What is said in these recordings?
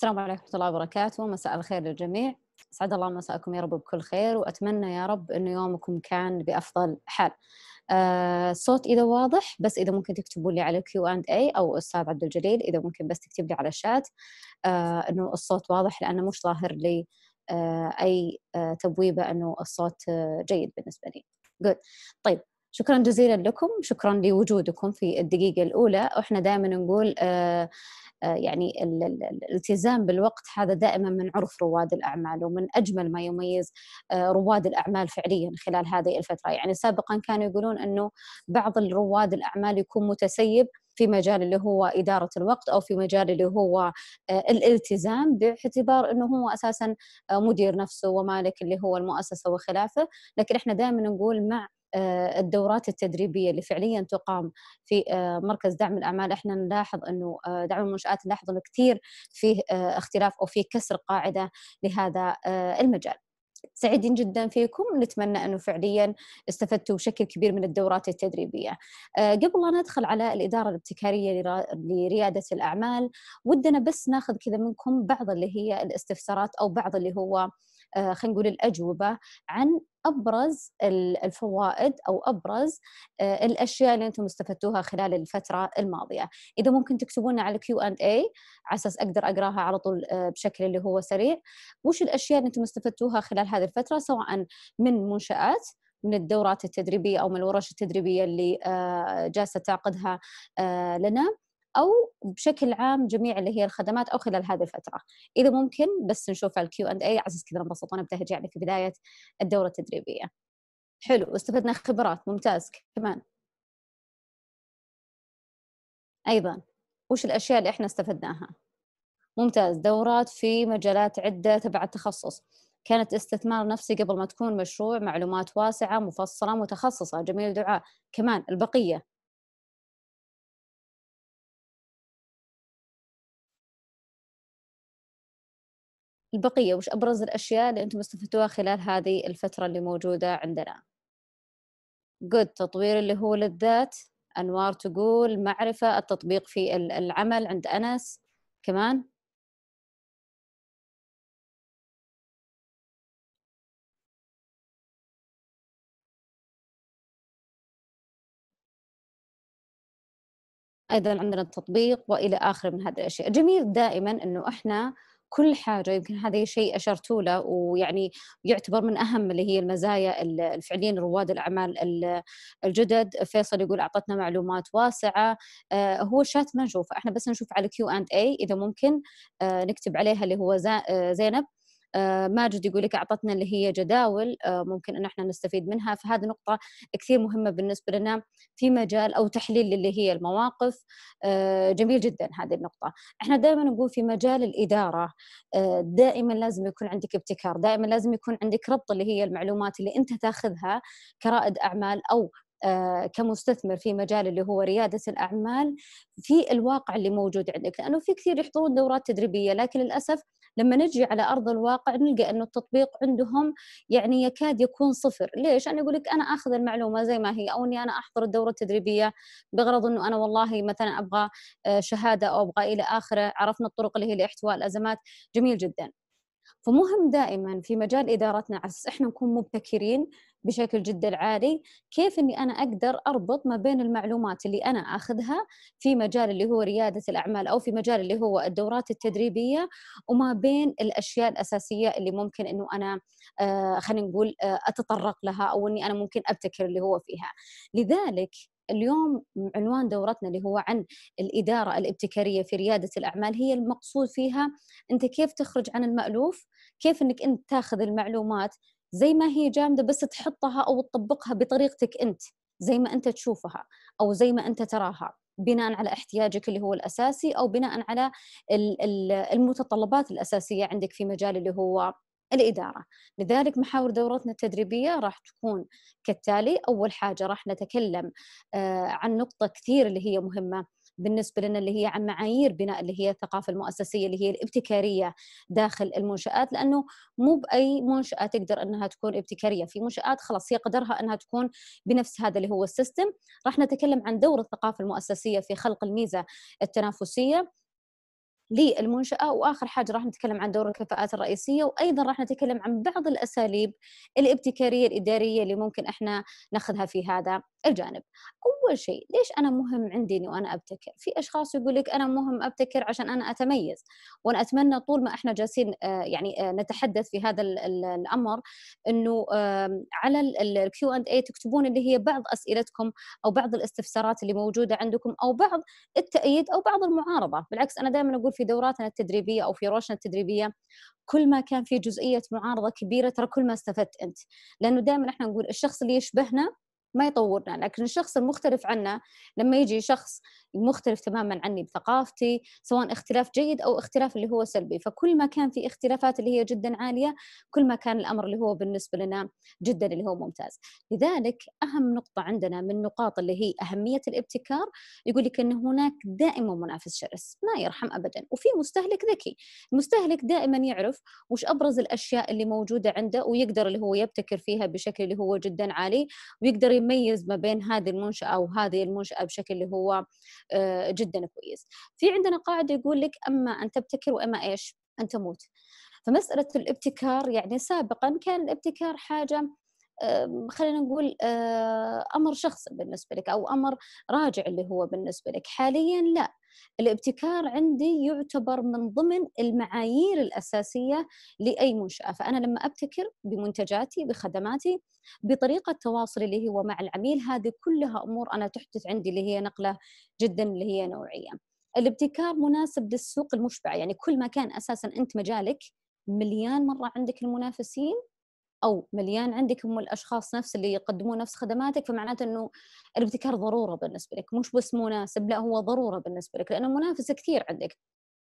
السلام عليكم ورحمة الله وبركاته مساء الخير للجميع أسعد الله مساءكم يا رب بكل خير وأتمنى يا رب أن يومكم كان بأفضل حال الصوت آه، إذا واضح بس إذا ممكن تكتبوا لي على كيو أند أي أو أستاذ عبد الجليل إذا ممكن بس تكتب لي على الشات آه، أنه الصوت واضح لأنه مش ظاهر لي آه، أي تبويبة أنه الصوت جيد بالنسبة لي جود طيب شكرا جزيلا لكم شكرا لوجودكم في الدقيقة الأولى وإحنا دائما نقول آه، آه، يعني الالتزام بالوقت هذا دائما من عرف رواد الاعمال ومن اجمل ما يميز آه، رواد الاعمال فعليا خلال هذه الفتره، يعني سابقا كانوا يقولون انه بعض الرواد الاعمال يكون متسيب في مجال اللي هو إدارة الوقت أو في مجال اللي هو الالتزام باعتبار أنه هو أساسا مدير نفسه ومالك اللي هو المؤسسة وخلافه لكن إحنا دائما نقول مع آه، الدورات التدريبيه اللي فعليا تقام في آه، مركز دعم الاعمال احنا نلاحظ انه آه، دعم المنشات نلاحظ انه كثير فيه اختلاف او فيه كسر قاعده لهذا المجال. سعيدين جدا فيكم نتمنى انه فعليا استفدتوا بشكل كبير من الدورات التدريبيه. قبل لا ندخل على الاداره الابتكاريه لرياده الاعمال ودنا بس ناخذ كذا منكم بعض اللي هي الاستفسارات او بعض اللي هو خلينا نقول الاجوبه عن ابرز الفوائد او ابرز آه، الاشياء اللي انتم استفدتوها خلال الفتره الماضيه اذا ممكن تكتبون على كيو اند اي على اساس اقدر اقراها على طول آه، بشكل اللي هو سريع وش الاشياء اللي انتم استفدتوها خلال هذه الفتره سواء من منشات من الدورات التدريبيه او من الورش التدريبيه اللي آه، جالسه تعقدها لنا او بشكل عام جميع اللي هي الخدمات او خلال هذه الفتره اذا ممكن بس نشوف على الكيو اند اي على اساس كذا انبسط وانا بتهجع يعني عليك في بدايه الدوره التدريبيه حلو واستفدنا خبرات ممتاز كمان ايضا وش الاشياء اللي احنا استفدناها ممتاز دورات في مجالات عده تبع التخصص كانت استثمار نفسي قبل ما تكون مشروع معلومات واسعة مفصلة متخصصة جميل دعاء كمان البقية البقية وش أبرز الأشياء اللي أنتم استفدتوها خلال هذه الفترة اللي موجودة عندنا جود تطوير اللي هو للذات أنوار تقول معرفة التطبيق في العمل عند أنس كمان ايضا عندنا التطبيق والى آخر من هذه الاشياء جميل دائما انه احنا كل حاجه يمكن هذا شيء اشرتوا له ويعني يعتبر من اهم اللي هي المزايا الفعليين رواد الاعمال الجدد فيصل يقول اعطتنا معلومات واسعه آه، هو شات ما نشوفه احنا بس نشوف على Q&A اذا ممكن آه، نكتب عليها اللي هو آه، زينب آه، ماجد يقول لك اعطتنا اللي هي جداول آه، ممكن ان احنا نستفيد منها فهذه نقطه كثير مهمه بالنسبه لنا في مجال او تحليل اللي هي المواقف آه، جميل جدا هذه النقطه احنا دائما نقول في مجال الاداره دائما لازم يكون عندك ابتكار دائما لازم يكون عندك ربط اللي هي المعلومات اللي انت تاخذها كرائد اعمال او كمستثمر في مجال اللي هو ريادة الأعمال في الواقع اللي موجود عندك لأنه في كثير يحضرون دورات تدريبية لكن للأسف لما نجي على ارض الواقع نلقى انه التطبيق عندهم يعني يكاد يكون صفر ليش انا اقول لك انا اخذ المعلومه زي ما هي او اني انا احضر الدوره التدريبيه بغرض انه انا والله مثلا ابغى آه، شهاده او ابغى الى اخره عرفنا الطرق اللي هي لاحتواء الازمات جميل جدا فمهم دائما في مجال ادارتنا على اساس احنا نكون مبتكرين بشكل جدا عالي كيف اني انا اقدر اربط ما بين المعلومات اللي انا اخذها في مجال اللي هو رياده الاعمال او في مجال اللي هو الدورات التدريبيه وما بين الاشياء الاساسيه اللي ممكن انه انا آه، خلينا نقول آه، اتطرق لها او اني انا ممكن ابتكر اللي هو فيها لذلك اليوم عنوان دورتنا اللي هو عن الإدارة الابتكارية في ريادة الأعمال هي المقصود فيها أنت كيف تخرج عن المألوف كيف أنك أنت تاخذ المعلومات زي ما هي جامدة بس تحطها أو تطبقها بطريقتك أنت زي ما أنت تشوفها أو زي ما أنت تراها بناء على احتياجك اللي هو الاساسي او بناء على المتطلبات الاساسيه عندك في مجال اللي هو الإدارة لذلك محاور دورتنا التدريبية راح تكون كالتالي أول حاجة راح نتكلم آه، عن نقطة كثير اللي هي مهمة بالنسبة لنا اللي هي عن معايير بناء اللي هي الثقافة المؤسسية اللي هي الابتكارية داخل المنشآت لأنه مو بأي منشأة تقدر أنها تكون ابتكارية في منشآت خلاص هي قدرها أنها تكون بنفس هذا اللي هو السيستم راح نتكلم عن دور الثقافة المؤسسية في خلق الميزة التنافسية للمنشاه واخر حاجه راح نتكلم عن دور الكفاءات الرئيسيه وايضا راح نتكلم عن بعض الاساليب الابتكاريه الاداريه اللي ممكن احنا ناخذها في هذا الجانب اول شيء ليش انا مهم عندي اني وانا ابتكر في اشخاص يقول لك انا مهم ابتكر عشان انا اتميز وانا اتمنى طول ما احنا جالسين آه، يعني آه، نتحدث في هذا الامر انه على الكيو اند اي تكتبون اللي هي بعض اسئلتكم او بعض الاستفسارات اللي موجوده عندكم او بعض التأييد او بعض المعارضه بالعكس انا دائما اقول في دوراتنا التدريبيه او في روشنا التدريبيه كل ما كان في جزئيه معارضه كبيره ترى كل ما استفدت انت لانه دائما احنا نقول الشخص اللي يشبهنا ما يطورنا لكن الشخص المختلف عنا لما يجي شخص مختلف تماما عني بثقافتي سواء اختلاف جيد أو اختلاف اللي هو سلبي فكل ما كان في اختلافات اللي هي جدا عالية كل ما كان الأمر اللي هو بالنسبة لنا جدا اللي هو ممتاز لذلك أهم نقطة عندنا من نقاط اللي هي أهمية الابتكار يقول لك أن هناك دائما منافس شرس ما يرحم أبدا وفي مستهلك ذكي المستهلك دائما يعرف وش أبرز الأشياء اللي موجودة عنده ويقدر اللي هو يبتكر فيها بشكل اللي هو جدا عالي ويقدر يميز ما بين هذه المنشأة وهذه المنشأة بشكل اللي هو آه، جدا كويس في عندنا قاعدة يقول لك أما أن تبتكر وإما إيش أن تموت فمسألة الابتكار يعني سابقا كان الابتكار حاجة خلينا نقول آه، امر شخصي بالنسبه لك او امر راجع اللي هو بالنسبه لك حاليا لا الابتكار عندي يعتبر من ضمن المعايير الأساسية لأي منشأة فأنا لما أبتكر بمنتجاتي بخدماتي بطريقة تواصلي اللي هو مع العميل هذه كلها أمور أنا تحدث عندي اللي هي نقلة جدا اللي هي نوعية الابتكار مناسب للسوق المشبع يعني كل ما كان أساسا أنت مجالك مليان مرة عندك المنافسين او مليان عندك هم الاشخاص نفس اللي يقدمون نفس خدماتك فمعناته انه الابتكار ضروره بالنسبه لك مش بس مناسب لا هو ضروره بالنسبه لك لانه منافسه كثير عندك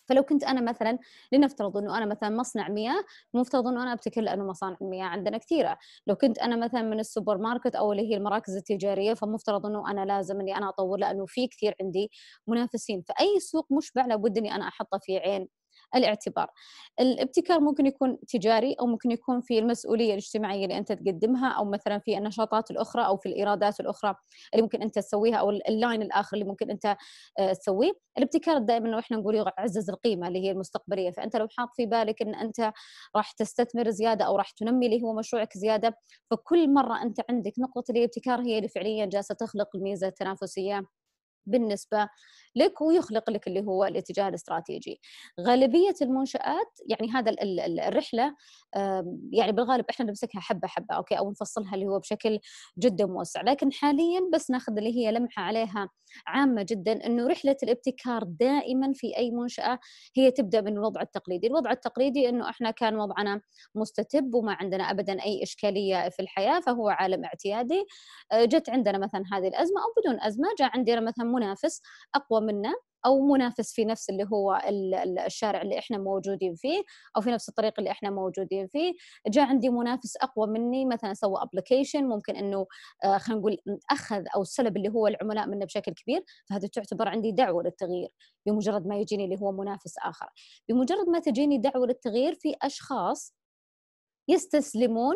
فلو كنت انا مثلا لنفترض انه انا مثلا مصنع مياه مفترض انه انا ابتكر لانه مصانع المياه عندنا كثيره لو كنت انا مثلا من السوبر ماركت او اللي هي المراكز التجاريه فمفترض انه انا لازم اني انا اطور لانه في كثير عندي منافسين فاي سوق مشبع لابد اني انا احطه في عين الاعتبار الابتكار ممكن يكون تجاري او ممكن يكون في المسؤوليه الاجتماعيه اللي انت تقدمها او مثلا في النشاطات الاخرى او في الايرادات الاخرى اللي ممكن انت تسويها او اللاين الاخر اللي ممكن انت آه، تسويه الابتكار دائما احنا نقول يعزز القيمه اللي هي المستقبليه فانت لو حاط في بالك ان انت راح تستثمر زياده او راح تنمي اللي هو مشروعك زياده فكل مره انت عندك نقطه الابتكار هي اللي فعليا جالسه تخلق الميزه التنافسيه بالنسبه لك ويخلق لك اللي هو الاتجاه الاستراتيجي. غالبيه المنشات يعني هذا الرحله يعني بالغالب احنا نمسكها حبه حبه اوكي او نفصلها اللي هو بشكل جدا موسع، لكن حاليا بس ناخذ اللي هي لمحه عليها عامه جدا انه رحله الابتكار دائما في اي منشاه هي تبدا من الوضع التقليدي، الوضع التقليدي انه احنا كان وضعنا مستتب وما عندنا ابدا اي اشكاليه في الحياه فهو عالم اعتيادي. آه، جت عندنا مثلا هذه الازمه او بدون ازمه جاء عندنا مثلا منافس اقوى منا او منافس في نفس اللي هو الشارع اللي احنا موجودين فيه او في نفس الطريق اللي احنا موجودين فيه جاء عندي منافس اقوى مني مثلا سوى ابلكيشن ممكن انه آه، خلينا نقول اخذ او سلب اللي هو العملاء منه بشكل كبير فهذا تعتبر عندي دعوه للتغيير بمجرد ما يجيني اللي هو منافس اخر بمجرد ما تجيني دعوه للتغيير في اشخاص يستسلمون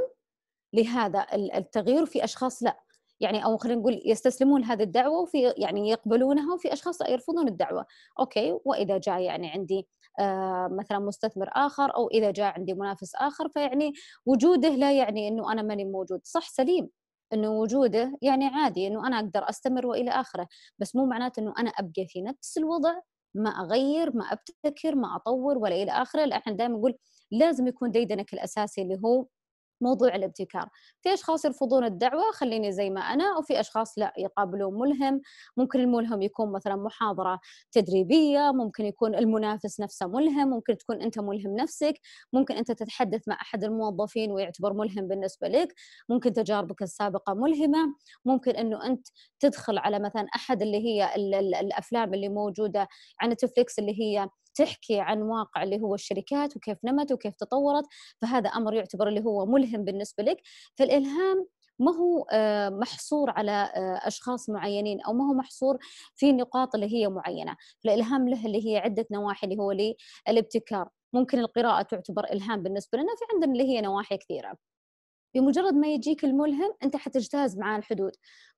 لهذا التغيير وفي اشخاص لا يعني او خلينا نقول يستسلمون هذه الدعوه وفي يعني يقبلونها وفي اشخاص يرفضون الدعوه اوكي واذا جاء يعني عندي آه، مثلا مستثمر اخر او اذا جاء عندي منافس اخر فيعني وجوده لا يعني انه انا ماني موجود صح سليم انه وجوده يعني عادي انه انا اقدر استمر والى اخره بس مو معناته انه انا ابقى في نفس الوضع ما اغير ما ابتكر ما اطور ولا الى اخره احنا دائما نقول لازم يكون ديدنك الاساسي اللي هو موضوع الابتكار في أشخاص يرفضون الدعوة خليني زي ما أنا وفي أشخاص لا يقابلون ملهم ممكن الملهم يكون مثلا محاضرة تدريبية ممكن يكون المنافس نفسه ملهم ممكن تكون أنت ملهم نفسك ممكن أنت تتحدث مع أحد الموظفين ويعتبر ملهم بالنسبة لك ممكن تجاربك السابقة ملهمة ممكن أنه أنت تدخل على مثلا أحد اللي هي الأفلام اللي موجودة على نتفليكس اللي هي تحكي عن واقع اللي هو الشركات وكيف نمت وكيف تطورت فهذا امر يعتبر اللي هو ملهم بالنسبه لك فالالهام ما هو آه، محصور على آه، اشخاص معينين او ما هو محصور في نقاط اللي هي معينه، الالهام له اللي هي عده نواحي اللي هو للابتكار، ممكن القراءه تعتبر الهام بالنسبه لنا، في عندنا اللي هي نواحي كثيره. بمجرد ما يجيك الملهم انت حتجتاز معاه الحدود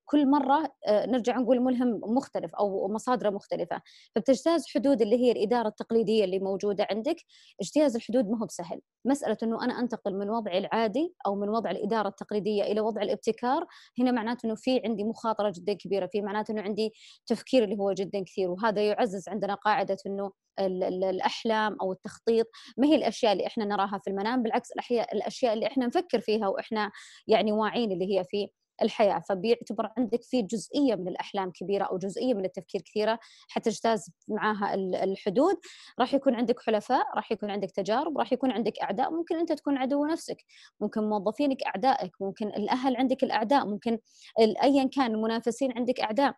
كل مره آه، نرجع نقول ملهم مختلف او مصادره مختلفه فبتجتاز حدود اللي هي الاداره التقليديه اللي موجوده عندك اجتياز الحدود ما هو بسهل مساله انه انا انتقل من وضعي العادي او من وضع الاداره التقليديه الى وضع الابتكار هنا معناته انه في عندي مخاطره جدا كبيره في معناته انه عندي تفكير اللي هو جدا كثير وهذا يعزز عندنا قاعده انه الاحلام او التخطيط ما هي الاشياء اللي احنا نراها في المنام بالعكس الاشياء اللي احنا نفكر فيها واحنا يعني واعين اللي هي في الحياه فبيعتبر عندك في جزئيه من الاحلام كبيره او جزئيه من التفكير كثيره حتجتاز معاها الحدود راح يكون عندك حلفاء راح يكون عندك تجارب راح يكون عندك اعداء ممكن انت تكون عدو نفسك ممكن موظفينك اعدائك ممكن الاهل عندك الاعداء ممكن ايا كان المنافسين عندك اعداء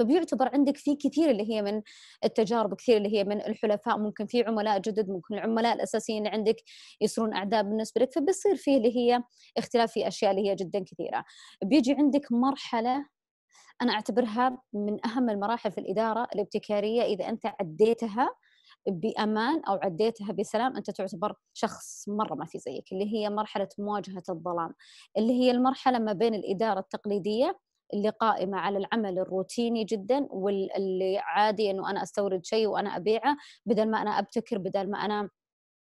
طب يعتبر عندك في كثير اللي هي من التجارب كثير اللي هي من الحلفاء ممكن في عملاء جدد ممكن العملاء الاساسيين اللي عندك يصيرون اعداء بالنسبه لك فبصير فيه اللي هي اختلاف في اشياء اللي هي جدا كثيره بيجي عندك مرحله انا اعتبرها من اهم المراحل في الاداره الابتكاريه اذا انت عديتها بامان او عديتها بسلام انت تعتبر شخص مره ما في زيك اللي هي مرحله مواجهه الظلام اللي هي المرحله ما بين الاداره التقليديه اللي قائمه على العمل الروتيني جدا واللي عادي انه انا استورد شيء وانا ابيعه بدل ما انا ابتكر بدل ما انا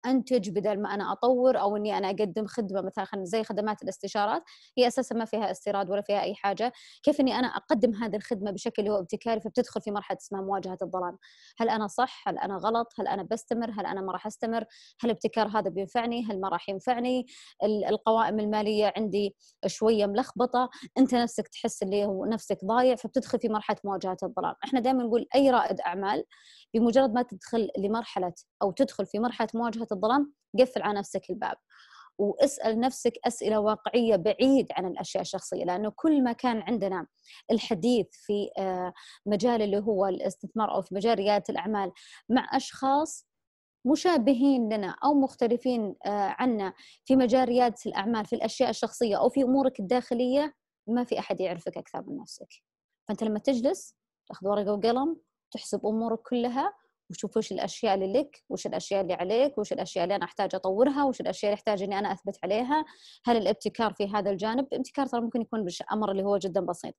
انتج بدل ما انا اطور او اني انا اقدم خدمه مثلا زي خدمات الاستشارات هي اساسا ما فيها استيراد ولا فيها اي حاجه كيف اني انا اقدم هذه الخدمه بشكل هو ابتكاري فبتدخل في مرحله اسمها مواجهه الظلام هل انا صح هل انا غلط هل انا بستمر هل انا ما راح استمر هل الابتكار هذا بينفعني هل ما راح ينفعني القوائم الماليه عندي شويه ملخبطه انت نفسك تحس اللي هو نفسك ضايع فبتدخل في مرحله مواجهه الظلام احنا دائما نقول اي رائد اعمال بمجرد ما تدخل لمرحله او تدخل في مرحله مواجهه الظلام قفل على نفسك الباب واسال نفسك اسئله واقعيه بعيد عن الاشياء الشخصيه لانه كل ما كان عندنا الحديث في آه، مجال اللي هو الاستثمار او في مجال رياده الاعمال مع اشخاص مشابهين لنا او مختلفين آه، عنا في مجال رياده الاعمال في الاشياء الشخصيه او في امورك الداخليه ما في احد يعرفك اكثر من نفسك فانت لما تجلس تاخذ ورقه وقلم تحسب امورك كلها وشوف وش الاشياء اللي لك وش الاشياء اللي عليك وش الاشياء اللي انا احتاج اطورها وش الاشياء اللي احتاج اني انا اثبت عليها هل الابتكار في هذا الجانب ابتكار ترى ممكن يكون امر اللي هو جدا بسيط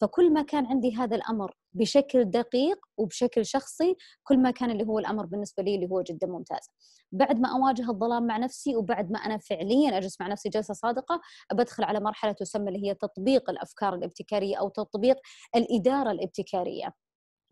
فكل ما كان عندي هذا الامر بشكل دقيق وبشكل شخصي كل ما كان اللي هو الامر بالنسبه لي اللي هو جدا ممتاز بعد ما اواجه الظلام مع نفسي وبعد ما انا فعليا اجلس مع نفسي جلسه صادقه بدخل على مرحله تسمى اللي هي تطبيق الافكار الابتكاريه او تطبيق الاداره الابتكاريه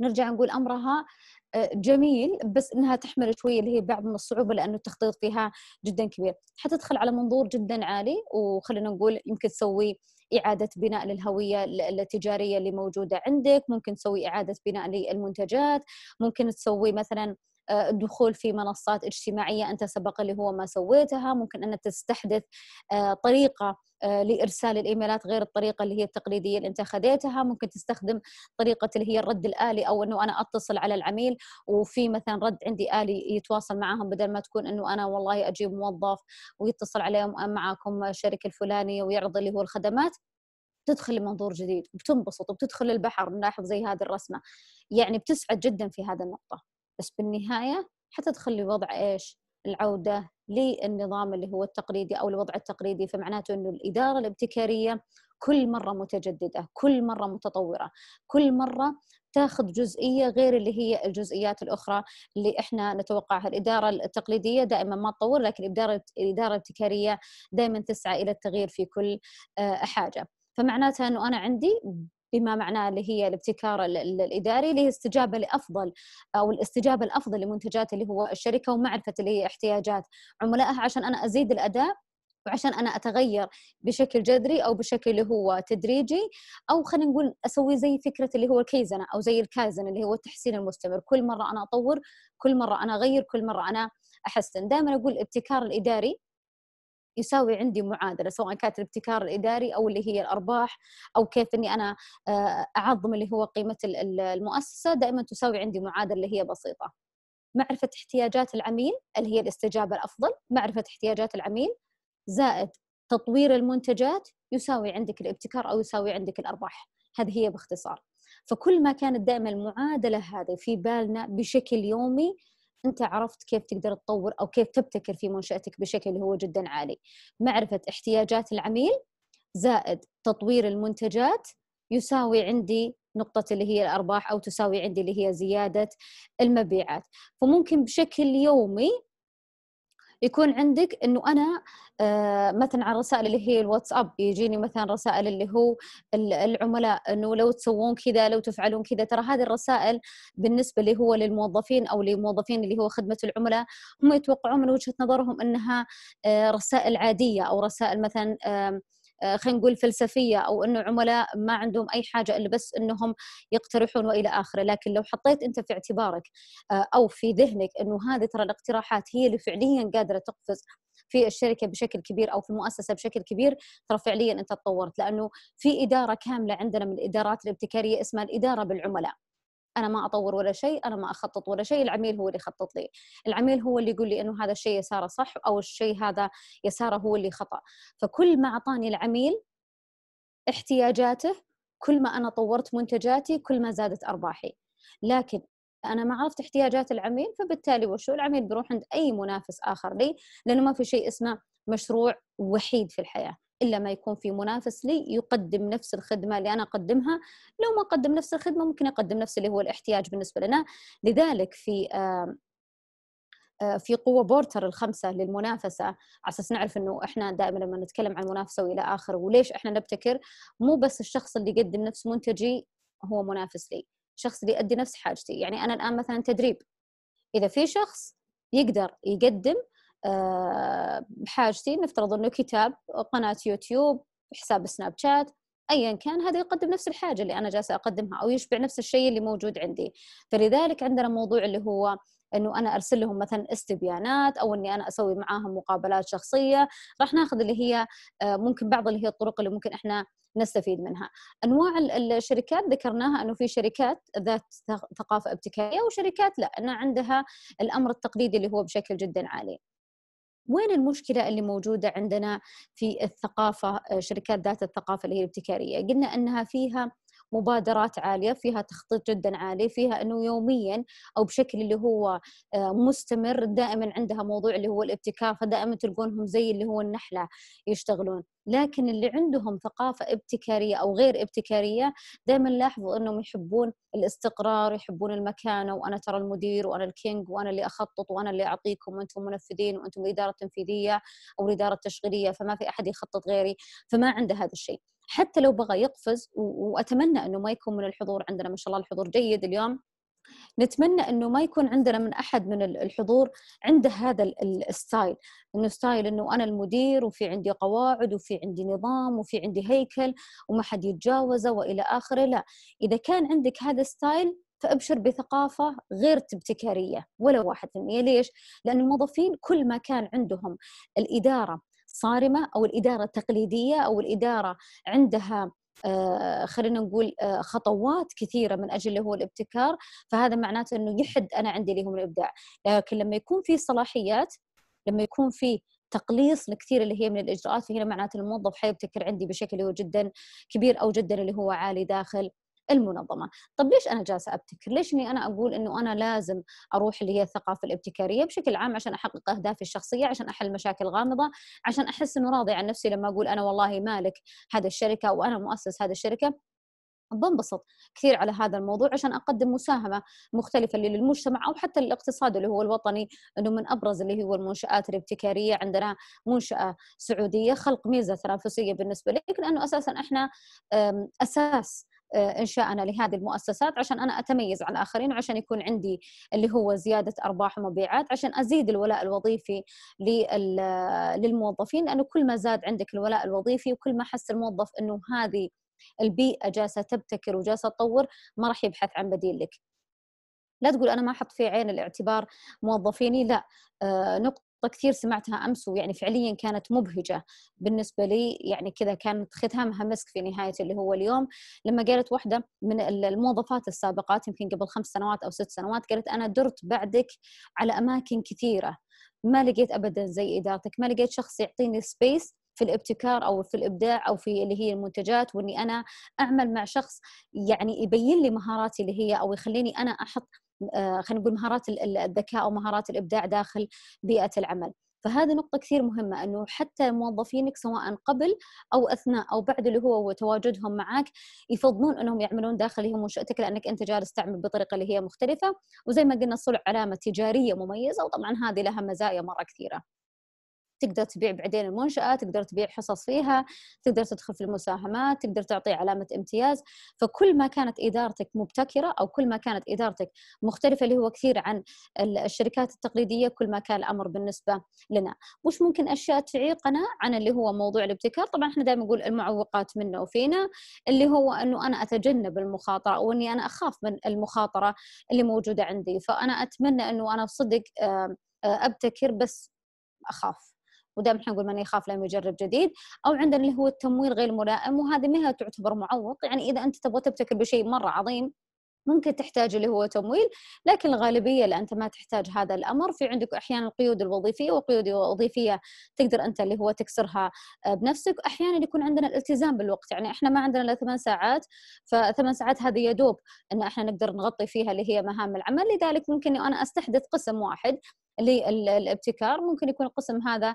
نرجع نقول امرها آه، جميل بس انها تحمل شويه اللي هي بعض من الصعوبه لانه التخطيط فيها جدا كبير، حتدخل على منظور جدا عالي وخلينا نقول يمكن تسوي اعاده بناء للهويه التجاريه اللي موجوده عندك، ممكن تسوي اعاده بناء للمنتجات، ممكن تسوي مثلا آه، الدخول في منصات اجتماعية أنت سبق اللي هو ما سويتها ممكن أن تستحدث آه، طريقة آه، لارسال الايميلات غير الطريقه اللي هي التقليديه اللي انت خذيتها ممكن تستخدم طريقه اللي هي الرد الالي او انه انا اتصل على العميل وفي مثلا رد عندي الي يتواصل معاهم بدل ما تكون انه انا والله اجيب موظف ويتصل عليهم معكم الشركه الفلانيه ويعرض اللي هو الخدمات تدخل لمنظور جديد وبتنبسط وبتدخل البحر نلاحظ زي هذه الرسمه يعني بتسعد جدا في هذه النقطه بس بالنهايه حتدخل لوضع ايش؟ العوده للنظام اللي هو التقليدي او الوضع التقليدي فمعناته انه الاداره الابتكاريه كل مره متجدده، كل مره متطوره، كل مره تاخذ جزئيه غير اللي هي الجزئيات الاخرى اللي احنا نتوقعها، الاداره التقليديه دائما ما تطور لكن الاداره الاداره الابتكاريه دائما تسعى الى التغيير في كل آه، حاجه. فمعناتها انه انا عندي بما معناه اللي هي الابتكار الاداري اللي هي استجابه لافضل او الاستجابه الافضل لمنتجات اللي هو الشركه ومعرفه اللي هي احتياجات عملائها عشان انا ازيد الاداء وعشان انا اتغير بشكل جذري او بشكل اللي هو تدريجي او خلينا نقول اسوي زي فكره اللي هو الكيزنه او زي الكازن اللي هو التحسين المستمر كل مره انا اطور كل مره انا اغير كل مره انا احسن دائما اقول الابتكار الاداري يساوي عندي معادله سواء كانت الابتكار الاداري او اللي هي الارباح او كيف اني انا آه، اعظم اللي هو قيمه المؤسسه دائما تساوي عندي معادله اللي هي بسيطه معرفه احتياجات العميل اللي هي الاستجابه الافضل معرفه احتياجات العميل زائد تطوير المنتجات يساوي عندك الابتكار او يساوي عندك الارباح هذه هي باختصار فكل ما كانت دائما المعادله هذه في بالنا بشكل يومي انت عرفت كيف تقدر تطور او كيف تبتكر في منشاتك بشكل هو جدا عالي معرفه احتياجات العميل زائد تطوير المنتجات يساوي عندي نقطة اللي هي الأرباح أو تساوي عندي اللي هي زيادة المبيعات فممكن بشكل يومي يكون عندك انه انا آه، مثلا على الرسائل اللي هي الواتساب يجيني مثلا رسائل اللي هو العملاء انه لو تسوون كذا لو تفعلون كذا ترى هذه الرسائل بالنسبه اللي هو للموظفين او لموظفين اللي هو خدمه العملاء هم يتوقعون من وجهه نظرهم انها آه، رسائل عاديه او رسائل مثلا آه، خلينا نقول فلسفيه او انه عملاء ما عندهم اي حاجه الا بس انهم يقترحون والى اخره، لكن لو حطيت انت في اعتبارك آه، او في ذهنك انه هذه ترى الاقتراحات هي اللي فعليا قادره تقفز في الشركه بشكل كبير او في المؤسسه بشكل كبير ترى فعليا انت تطورت لانه في اداره كامله عندنا من الادارات الابتكاريه اسمها الاداره بالعملاء. انا ما اطور ولا شيء انا ما اخطط ولا شيء العميل هو اللي يخطط لي العميل هو اللي يقول لي انه هذا الشيء يساره صح او الشيء هذا يساره هو اللي خطا فكل ما اعطاني العميل احتياجاته كل ما انا طورت منتجاتي كل ما زادت ارباحي لكن انا ما عرفت احتياجات العميل فبالتالي وشو العميل بيروح عند اي منافس اخر لي لانه ما في شيء اسمه مشروع وحيد في الحياه إلا ما يكون في منافس لي يقدم نفس الخدمة اللي أنا أقدمها لو ما قدم نفس الخدمة ممكن يقدم نفس اللي هو الاحتياج بالنسبة لنا لذلك في آه، في قوه بورتر الخمسه للمنافسه على اساس نعرف انه احنا دائما لما نتكلم عن المنافسه والى اخره وليش احنا نبتكر مو بس الشخص اللي يقدم نفس منتجي هو منافس لي الشخص اللي يؤدي نفس حاجتي يعني انا الان مثلا تدريب اذا في شخص يقدر يقدم بحاجتي آه، نفترض انه كتاب قناه يوتيوب حساب سناب شات ايا كان هذا يقدم نفس الحاجه اللي انا جالسه اقدمها او يشبع نفس الشيء اللي موجود عندي فلذلك عندنا موضوع اللي هو انه انا ارسل لهم مثلا استبيانات او اني انا اسوي معاهم مقابلات شخصيه راح ناخذ اللي هي آه، ممكن بعض اللي هي الطرق اللي ممكن احنا نستفيد منها انواع الشركات ذكرناها انه في شركات ذات ثقافه ابتكاريه وشركات لا انها عندها الامر التقليدي اللي هو بشكل جدا عالي وين المشكلة اللي موجودة عندنا في الثقافة آه، شركات ذات الثقافة اللي هي الابتكارية قلنا أنها فيها مبادرات عاليه فيها تخطيط جدا عالي فيها انه يوميا او بشكل اللي هو آه، مستمر دائما عندها موضوع اللي هو الابتكار فدائما تلقونهم زي اللي هو النحله يشتغلون لكن اللي عندهم ثقافه ابتكاريه او غير ابتكاريه دائما لاحظوا انهم يحبون الاستقرار يحبون المكانه وانا ترى المدير وانا الكينج وانا اللي اخطط وانا اللي اعطيكم وانتم منفذين وانتم الاداره التنفيذيه او الاداره التشغيليه فما في احد يخطط غيري فما عنده هذا الشيء حتى لو بغى يقفز واتمنى انه ما يكون من الحضور عندنا ما شاء الله الحضور جيد اليوم نتمنى انه ما يكون عندنا من احد من الحضور عنده هذا الستايل انه ستايل انه انا المدير وفي عندي قواعد وفي عندي نظام وفي عندي هيكل وما حد يتجاوزه والى اخره لا اذا كان عندك هذا الستايل فابشر بثقافة غير ابتكارية ولا 1% ليش؟ لأن الموظفين كل ما كان عندهم الإدارة صارمه او الاداره التقليديه او الاداره عندها آه خلينا نقول آه خطوات كثيره من اجل اللي هو الابتكار فهذا معناته انه يحد انا عندي اللي هو الابداع لكن لما يكون في صلاحيات لما يكون في تقليص لكثير اللي هي من الاجراءات فهنا معناته الموظف حيبتكر عندي بشكل هو جدا كبير او جدا اللي هو عالي داخل المنظمه طب ليش انا جالسه ابتكر ليش اني انا اقول انه انا لازم اروح اللي هي الثقافه الابتكاريه بشكل عام عشان احقق اهدافي الشخصيه عشان احل مشاكل غامضه عشان احس انه راضي عن نفسي لما اقول انا والله مالك هذا الشركه وانا مؤسس هذه الشركه بنبسط كثير على هذا الموضوع عشان اقدم مساهمه مختلفه للمجتمع او حتى للاقتصاد اللي هو الوطني انه من ابرز اللي هو المنشات الابتكاريه عندنا منشاه سعوديه خلق ميزه تنافسيه بالنسبه لك لانه اساسا احنا اساس آه، انشائنا لهذه المؤسسات عشان انا اتميز عن الاخرين وعشان يكون عندي اللي هو زياده ارباح ومبيعات عشان ازيد الولاء الوظيفي للموظفين لانه كل ما زاد عندك الولاء الوظيفي وكل ما حس الموظف انه هذه البيئه جالسه تبتكر وجالسه تطور ما راح يبحث عن بديل لك لا تقول انا ما احط في عين الاعتبار موظفيني لا آه، نقطه نقطة كثير سمعتها أمس ويعني فعليا كانت مبهجة بالنسبة لي يعني كذا كانت ختامها مسك في نهاية اللي هو اليوم لما قالت واحدة من الموظفات السابقات يمكن قبل خمس سنوات أو ست سنوات قالت أنا درت بعدك على أماكن كثيرة ما لقيت أبدا زي إدارتك ما لقيت شخص يعطيني سبيس في الابتكار او في الابداع او في اللي هي المنتجات واني انا اعمل مع شخص يعني يبين لي مهاراتي اللي هي او يخليني انا احط آه، خلينا نقول مهارات الذكاء او مهارات الابداع داخل بيئه العمل فهذه نقطة كثير مهمة أنه حتى موظفينك سواء قبل أو أثناء أو بعد اللي هو تواجدهم معك يفضلون أنهم يعملون داخلهم منشأتك لأنك أنت جالس تعمل بطريقة اللي هي مختلفة وزي ما قلنا صلع علامة تجارية مميزة وطبعا هذه لها مزايا مرة كثيرة تقدر تبيع بعدين المنشاه تقدر تبيع حصص فيها تقدر تدخل في المساهمات تقدر تعطي علامه امتياز فكل ما كانت ادارتك مبتكره او كل ما كانت ادارتك مختلفه اللي هو كثير عن الشركات التقليديه كل ما كان الامر بالنسبه لنا وش ممكن اشياء تعيقنا عن اللي هو موضوع الابتكار طبعا احنا دائما نقول المعوقات منا وفينا اللي هو انه انا اتجنب المخاطره او اني انا اخاف من المخاطره اللي موجوده عندي فانا اتمنى انه انا صدق ابتكر بس اخاف ودائما احنا نقول من يخاف لم يجرب جديد او عندنا اللي هو التمويل غير ملائم وهذه ما تعتبر معوق يعني اذا انت تبغى تبتكر بشيء مره عظيم ممكن تحتاج اللي هو تمويل لكن الغالبية اللي أنت ما تحتاج هذا الأمر في عندك أحيانا القيود الوظيفية وقيود وظيفية تقدر أنت اللي هو تكسرها بنفسك أحيانا يكون عندنا الالتزام بالوقت يعني إحنا ما عندنا إلا ثمان ساعات فثمان ساعات هذه يدوب أن إحنا نقدر نغطي فيها اللي هي مهام العمل لذلك ممكن أنا أستحدث قسم واحد للابتكار ممكن يكون القسم هذا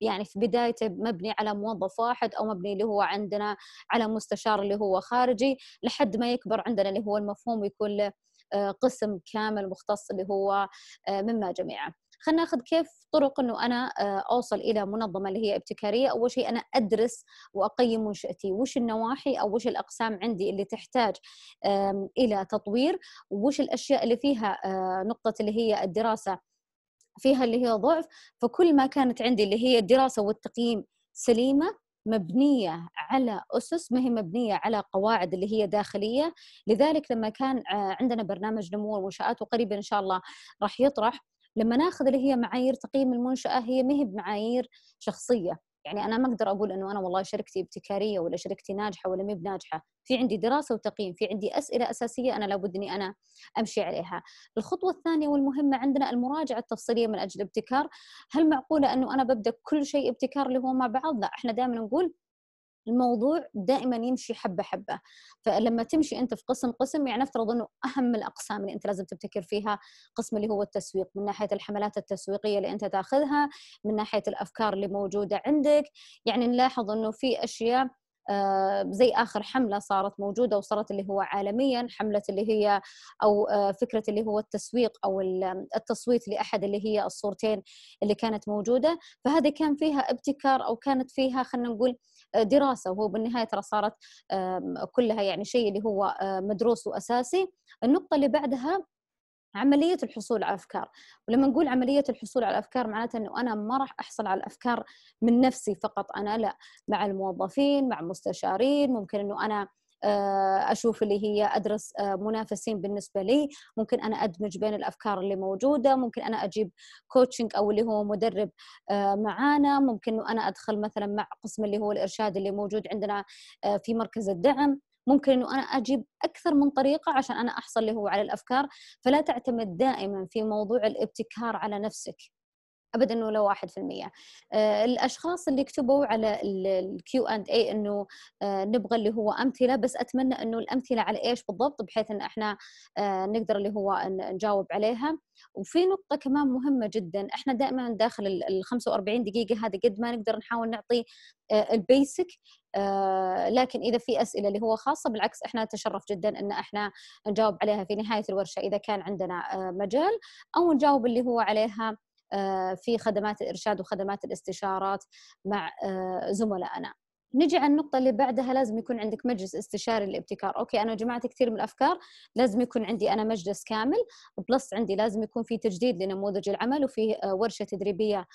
يعني في بدايته مبني على موظف واحد او مبني اللي هو عندنا على مستشار اللي هو خارجي لحد ما يكبر عندنا اللي هو المفروض مفهوم ويكون له آه، قسم كامل مختص اللي هو آه، مما جميعه خلينا ناخذ كيف طرق انه انا آه، اوصل الى منظمه اللي هي ابتكاريه اول شيء انا ادرس واقيم منشاتي وش النواحي او وش الاقسام عندي اللي تحتاج الى تطوير وش الاشياء اللي فيها نقطه اللي هي الدراسه فيها اللي هي ضعف فكل ما كانت عندي اللي هي الدراسه والتقييم سليمه مبنيه على اسس ما هي مبنيه على قواعد اللي هي داخليه لذلك لما كان آه، عندنا برنامج نمو المنشات وقريبا ان شاء الله راح يطرح لما ناخذ اللي هي معايير تقييم المنشاه هي ما هي بمعايير شخصيه يعني انا ما اقدر اقول انه انا والله شركتي ابتكاريه ولا شركتي ناجحه ولا مي بناجحه في عندي دراسه وتقييم في عندي اسئله اساسيه انا لابد اني انا امشي عليها الخطوه الثانيه والمهمه عندنا المراجعه التفصيليه من اجل الابتكار هل معقوله انه انا ببدا كل شيء ابتكار اللي هو مع بعض لا احنا دائما نقول الموضوع دائما يمشي حبه حبه فلما تمشي انت في قسم قسم يعني نفترض انه اهم الاقسام اللي انت لازم تبتكر فيها قسم اللي هو التسويق من ناحيه الحملات التسويقيه اللي انت تاخذها من ناحيه الافكار اللي موجوده عندك يعني نلاحظ انه في اشياء آه، زي اخر حمله صارت موجوده وصارت اللي هو عالميا حمله اللي هي او آه، فكره اللي هو التسويق او التصويت لاحد اللي هي الصورتين اللي كانت موجوده فهذه كان فيها ابتكار او كانت فيها خلينا نقول آه، دراسه وهو بالنهايه ترى صارت كلها يعني شيء اللي هو مدروس واساسي النقطه اللي بعدها عملية الحصول على الأفكار ولما نقول عملية الحصول على الأفكار معناته أنه أنا ما راح أحصل على الأفكار من نفسي فقط أنا لا مع الموظفين مع مستشارين ممكن أنه أنا آه، اشوف اللي هي ادرس آه، منافسين بالنسبه لي ممكن انا ادمج بين الافكار اللي موجوده ممكن انا اجيب كوتشنج او اللي هو مدرب آه، معانا ممكن انا ادخل مثلا مع قسم اللي هو الارشاد اللي موجود عندنا في مركز الدعم ممكن انه انا اجيب اكثر من طريقه عشان انا احصل اللي هو على الافكار فلا تعتمد دائما في موضوع الابتكار على نفسك ابدا ولا لو 1% المية آه، الاشخاص اللي كتبوا على الكيو اند اي انه آه، نبغى اللي هو امثله بس اتمنى انه الامثله على ايش بالضبط بحيث ان احنا آه، نقدر اللي هو نجاوب عليها وفي نقطه كمان مهمه جدا احنا دائما داخل ال 45 دقيقه هذه قد ما نقدر نحاول نعطي البيسك آه، لكن اذا في اسئله اللي هو خاصه بالعكس احنا نتشرف جدا ان احنا نجاوب عليها في نهايه الورشه اذا كان عندنا آه، مجال او نجاوب اللي هو عليها آه، في خدمات الارشاد وخدمات الاستشارات مع زملائنا. نجي على النقطة اللي بعدها لازم يكون عندك مجلس استشاري للابتكار، اوكي انا جمعت كثير من الافكار، لازم يكون عندي انا مجلس كامل، بلس عندي لازم يكون في تجديد لنموذج العمل وفي آه، ورشة تدريبية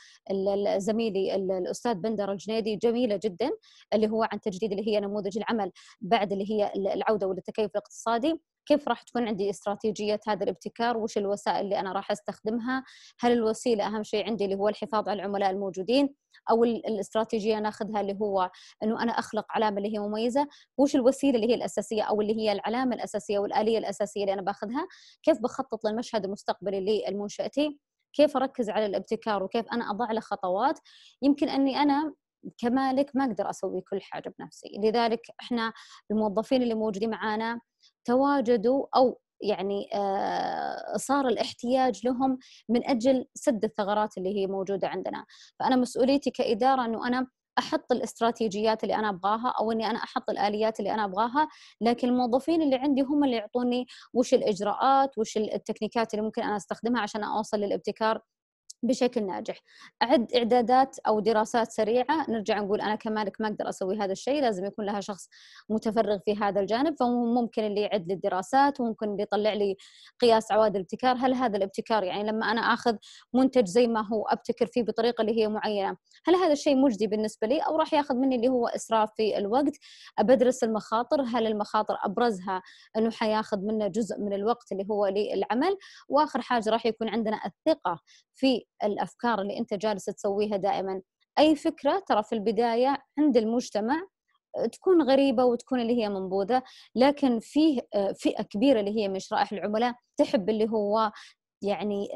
زميلي الاستاذ بندر الجنيدي جميلة جدا اللي هو عن تجديد اللي هي نموذج العمل بعد اللي هي العودة والتكيف الاقتصادي، كيف راح تكون عندي استراتيجيه هذا الابتكار وش الوسائل اللي انا راح استخدمها هل الوسيله اهم شيء عندي اللي هو الحفاظ على العملاء الموجودين او الاستراتيجيه ناخذها اللي هو انه انا اخلق علامه اللي هي مميزه وش الوسيله اللي هي الاساسيه او اللي هي العلامه الاساسيه والاليه الاساسيه اللي انا باخذها كيف بخطط للمشهد المستقبلي لمنشاتي كيف اركز على الابتكار وكيف انا اضع له خطوات يمكن اني انا كمالك ما اقدر اسوي كل حاجه بنفسي لذلك احنا الموظفين اللي موجودين معانا تواجدوا او يعني آه، صار الاحتياج لهم من اجل سد الثغرات اللي هي موجوده عندنا، فانا مسؤوليتي كاداره انه انا احط الاستراتيجيات اللي انا ابغاها او اني انا احط الاليات اللي انا ابغاها لكن الموظفين اللي عندي هم اللي يعطوني وش الاجراءات وش التكنيكات اللي ممكن انا استخدمها عشان اوصل للابتكار بشكل ناجح اعد اعدادات او دراسات سريعه نرجع نقول انا كمالك ما اقدر اسوي هذا الشيء لازم يكون لها شخص متفرغ في هذا الجانب فممكن اللي يعد لي الدراسات وممكن اللي يطلع لي قياس عوائد الابتكار هل هذا الابتكار يعني لما انا اخذ منتج زي ما هو ابتكر فيه بطريقه اللي هي معينه هل هذا الشيء مجدي بالنسبه لي او راح ياخذ مني اللي هو اسراف في الوقت بدرس المخاطر هل المخاطر ابرزها انه حياخذ منه جزء من الوقت اللي هو للعمل واخر حاجه راح يكون عندنا الثقه في الافكار اللي انت جالس تسويها دائما اي فكره ترى في البدايه عند المجتمع آه، تكون غريبه وتكون اللي هي منبوذه لكن فيه آه، فئه كبيره اللي هي من شرائح العملاء تحب اللي هو يعني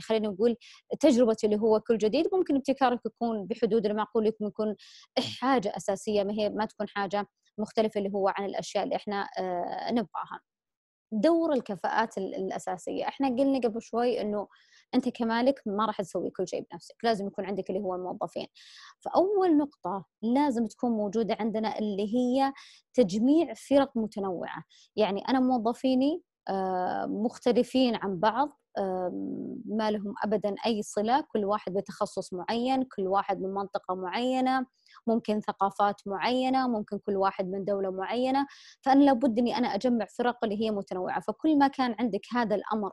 خلينا نقول تجربة اللي هو كل جديد ممكن ابتكارك يكون بحدود المعقول يكون حاجة أساسية ما هي ما تكون حاجة مختلفة اللي هو عن الأشياء اللي احنا آه، نبغاها دور الكفاءات الأساسية احنا قلنا قبل شوي أنه انت كمالك ما راح تسوي كل شيء بنفسك لازم يكون عندك اللي هو الموظفين فاول نقطه لازم تكون موجوده عندنا اللي هي تجميع فرق متنوعه يعني انا موظفيني آه، مختلفين عن بعض ما لهم ابدا اي صله كل واحد بتخصص معين كل واحد من منطقه معينه ممكن ثقافات معينه ممكن كل واحد من دوله معينه فانا لابد اني انا اجمع فرق اللي هي متنوعه فكل ما كان عندك هذا الامر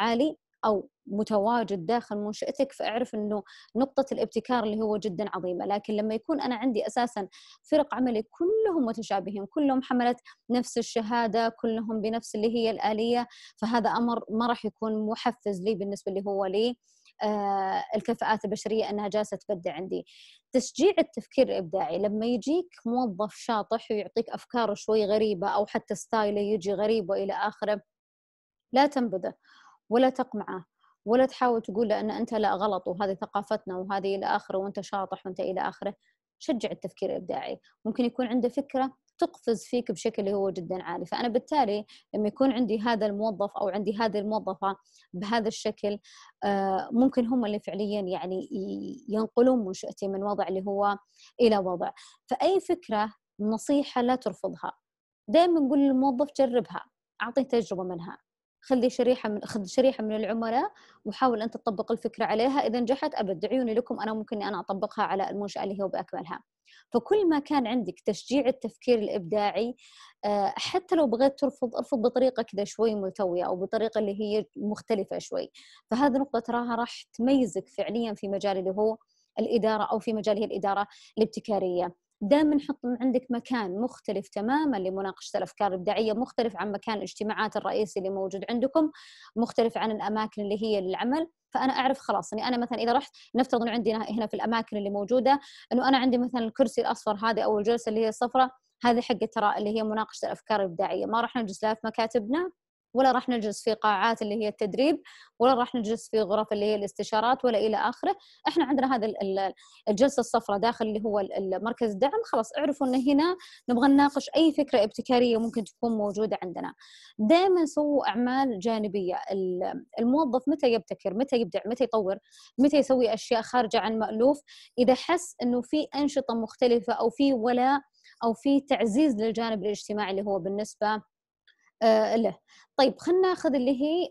عالي او متواجد داخل منشاتك فاعرف انه نقطه الابتكار اللي هو جدا عظيمه لكن لما يكون انا عندي اساسا فرق عملي كلهم متشابهين كلهم حملت نفس الشهاده كلهم بنفس اللي هي الاليه فهذا امر ما راح يكون محفز لي بالنسبه اللي هو لي آه الكفاءات البشريه انها جالسه تبدع عندي. تشجيع التفكير الابداعي لما يجيك موظف شاطح ويعطيك افكار شوي غريبه او حتى ستايله يجي غريب والى اخره لا تنبذه ولا تقمعه ولا تحاول تقول له ان انت لا غلط وهذه ثقافتنا وهذه الى اخره وانت شاطح وانت الى اخره شجع التفكير الابداعي ممكن يكون عنده فكره تقفز فيك بشكل هو جدا عالي فانا بالتالي لما يكون عندي هذا الموظف او عندي هذه الموظفه بهذا الشكل آه، ممكن هم اللي فعليا يعني ينقلون منشاتي من وضع اللي هو الى وضع فاي فكره نصيحه لا ترفضها دائما نقول للموظف جربها اعطيه تجربه منها خلي شريحه من خذ شريحه من العملاء وحاول ان تطبق الفكره عليها اذا نجحت ابد عيوني لكم انا ممكن انا اطبقها على المنشاه اللي هو باكملها فكل ما كان عندك تشجيع التفكير الابداعي آه، حتى لو بغيت ترفض ارفض بطريقه كذا شوي ملتويه او بطريقه اللي هي مختلفه شوي فهذه نقطه تراها راح تميزك فعليا في مجال اللي هو الاداره او في مجال هي الاداره الابتكاريه دائما نحط عندك مكان مختلف تماما لمناقشه الافكار الابداعيه مختلف عن مكان الاجتماعات الرئيسي اللي موجود عندكم مختلف عن الاماكن اللي هي للعمل فانا اعرف خلاص اني انا مثلا اذا رحت نفترض انه عندي هنا في الاماكن اللي موجوده انه انا عندي مثلا الكرسي الاصفر هذا او الجلسه اللي هي الصفراء هذه حق ترى اللي هي مناقشه الافكار الابداعيه ما راح نجلس لا في مكاتبنا ولا راح نجلس في قاعات اللي هي التدريب ولا راح نجلس في غرف اللي هي الاستشارات ولا الى اخره احنا عندنا هذا الجلسه الصفراء داخل اللي هو مركز الدعم خلاص اعرفوا ان هنا نبغى نناقش اي فكره ابتكاريه ممكن تكون موجوده عندنا دائما سووا اعمال جانبيه الموظف متى يبتكر متى يبدع متى يطور متى يسوي اشياء خارجه عن مالوف اذا حس انه في انشطه مختلفه او في ولاء او في تعزيز للجانب الاجتماعي اللي هو بالنسبه له آه، طيب خلينا ناخذ اللي هي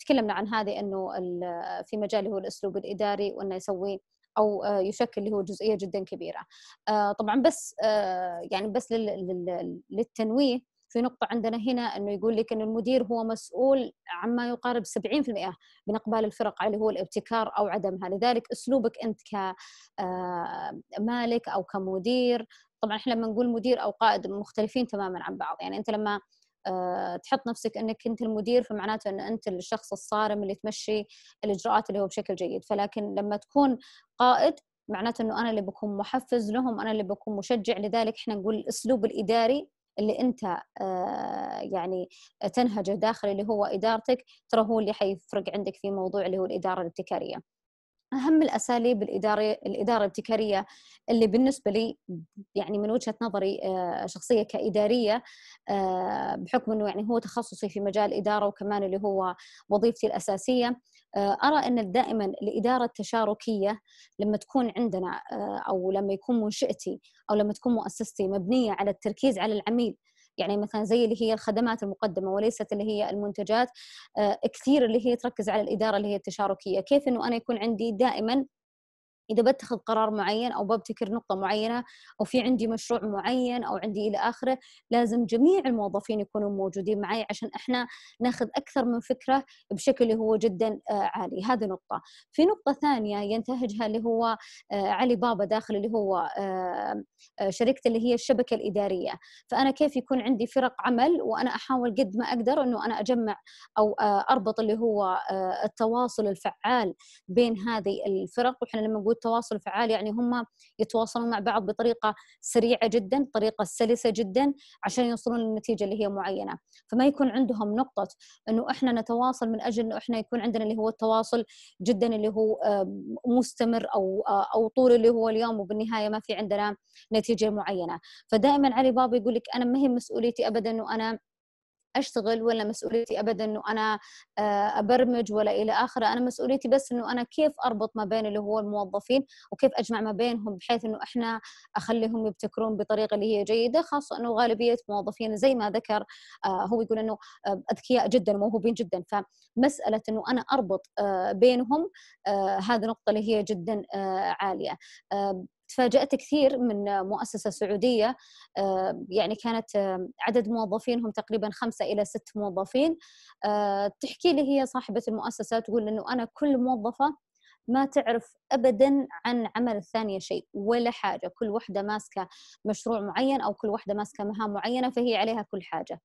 تكلمنا عن هذه انه في مجال هو الاسلوب الاداري وانه يسوي او آه، يشكل اللي هو جزئيه جدا كبيره آه، طبعا بس يعني بس للتنويه في نقطة عندنا هنا انه يقول لك انه المدير هو مسؤول عما يقارب 70% من اقبال الفرق اللي هو الابتكار او عدمها، لذلك اسلوبك انت كمالك او كمدير طبعا احنا لما نقول مدير او قائد مختلفين تماما عن بعض، يعني انت لما آه، تحط نفسك انك انت المدير فمعناته ان انت الشخص الصارم اللي تمشي الاجراءات اللي هو بشكل جيد فلكن لما تكون قائد معناته انه انا اللي بكون محفز لهم انا اللي بكون مشجع لذلك احنا نقول الاسلوب الاداري اللي انت آه، يعني تنهجه داخل اللي هو ادارتك ترى هو اللي حيفرق عندك في موضوع اللي هو الاداره الابتكاريه اهم الاساليب الاداريه الاداره الابتكاريه اللي بالنسبه لي يعني من وجهه نظري آه، شخصيه كاداريه آه، بحكم انه يعني هو تخصصي في مجال الاداره وكمان اللي هو وظيفتي الاساسيه آه، ارى ان دائما الاداره التشاركيه لما تكون عندنا او لما يكون منشئتي او لما تكون مؤسستي مبنيه على التركيز على العميل يعني مثلا زي اللي هي الخدمات المقدمه وليست اللي هي المنتجات آه، كثير اللي هي تركز على الاداره اللي هي التشاركيه كيف انه انا يكون عندي دائما اذا بتخذ قرار معين او ببتكر نقطه معينه او في عندي مشروع معين او عندي الى اخره لازم جميع الموظفين يكونوا موجودين معي عشان احنا ناخذ اكثر من فكره بشكل هو جدا آه، عالي هذه نقطه في نقطه ثانيه ينتهجها اللي هو آه، علي بابا داخل اللي هو آه، شركته اللي هي الشبكه الاداريه فانا كيف يكون عندي فرق عمل وانا احاول قد ما اقدر انه انا اجمع او اربط اللي هو التواصل الفعال بين هذه الفرق واحنا لما نقول والتواصل فعال يعني هم يتواصلون مع بعض بطريقه سريعه جدا طريقه سلسه جدا عشان يوصلون للنتيجه اللي هي معينه فما يكون عندهم نقطه انه احنا نتواصل من اجل انه احنا يكون عندنا اللي هو التواصل جدا اللي هو مستمر او آه، او طول اللي هو اليوم وبالنهايه ما في عندنا نتيجه معينه فدائما علي بابا يقول لك انا ما هي مسؤوليتي ابدا انه انا اشتغل ولا مسؤوليتي ابدا انه انا آه، ابرمج ولا الى اخره انا مسؤوليتي بس انه انا كيف اربط ما بين اللي هو الموظفين وكيف اجمع ما بينهم بحيث انه احنا اخليهم يبتكرون بطريقه اللي هي جيده خاصه انه غالبيه موظفين زي ما ذكر آه، هو يقول انه آه، اذكياء جدا وموهوبين جدا فمساله انه انا اربط بينهم هذه نقطه اللي هي جدا عاليه تفاجأت كثير من مؤسسة سعودية آه، يعني كانت آه، عدد موظفينهم تقريبا خمسة إلى ست موظفين آه، تحكي لي هي صاحبة المؤسسة تقول إنه أنا كل موظفة ما تعرف ابدا عن عمل الثانيه شيء ولا حاجه كل واحده ماسكه مشروع معين او كل واحده ماسكه مهام معينه فهي عليها كل حاجه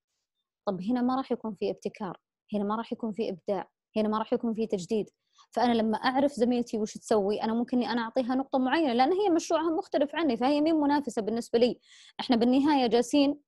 طب هنا ما راح يكون في ابتكار هنا ما راح يكون في ابداع هنا ما راح يكون في تجديد فانا لما اعرف زميلتي وش تسوي انا ممكن اني انا اعطيها نقطه معينه لان هي مشروعها مختلف عني فهي مين منافسه بالنسبه لي احنا بالنهايه جالسين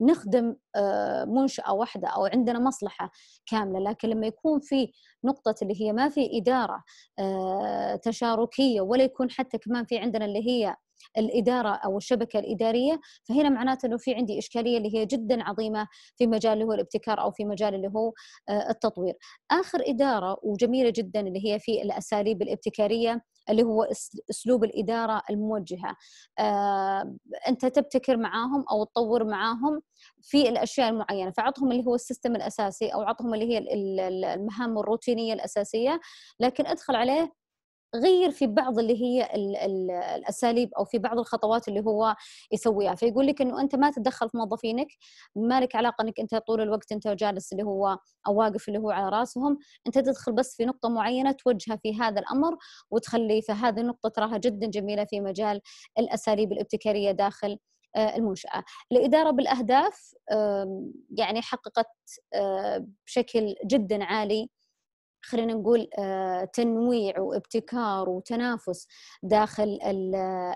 نخدم آه، منشأة واحدة أو عندنا مصلحة كاملة لكن لما يكون في نقطة اللي هي ما في إدارة آه، تشاركية ولا يكون حتى كمان في عندنا اللي هي الاداره او الشبكه الاداريه فهنا معناته انه في عندي اشكاليه اللي هي جدا عظيمه في مجال اللي هو الابتكار او في مجال اللي هو آه، التطوير. اخر اداره وجميله جدا اللي هي في الاساليب الابتكاريه اللي هو اسلوب الاداره الموجهه آه، انت تبتكر معاهم او تطور معاهم في الاشياء المعينه فعطهم اللي هو السيستم الاساسي او عطهم اللي هي المهام الروتينيه الاساسيه لكن ادخل عليه غير في بعض اللي هي الـ الـ الاساليب او في بعض الخطوات اللي هو يسويها فيقول لك انه انت ما تتدخل في موظفينك ما لك علاقه انك انت طول الوقت انت جالس اللي هو او واقف اللي هو على راسهم انت تدخل بس في نقطه معينه توجهه في هذا الامر وتخلي فهذه النقطه تراها جدا جميله في مجال الاساليب الابتكاريه داخل آه، المنشأة الإدارة بالأهداف يعني حققت آه، بشكل جدا عالي خلينا نقول آه، تنويع وابتكار وتنافس داخل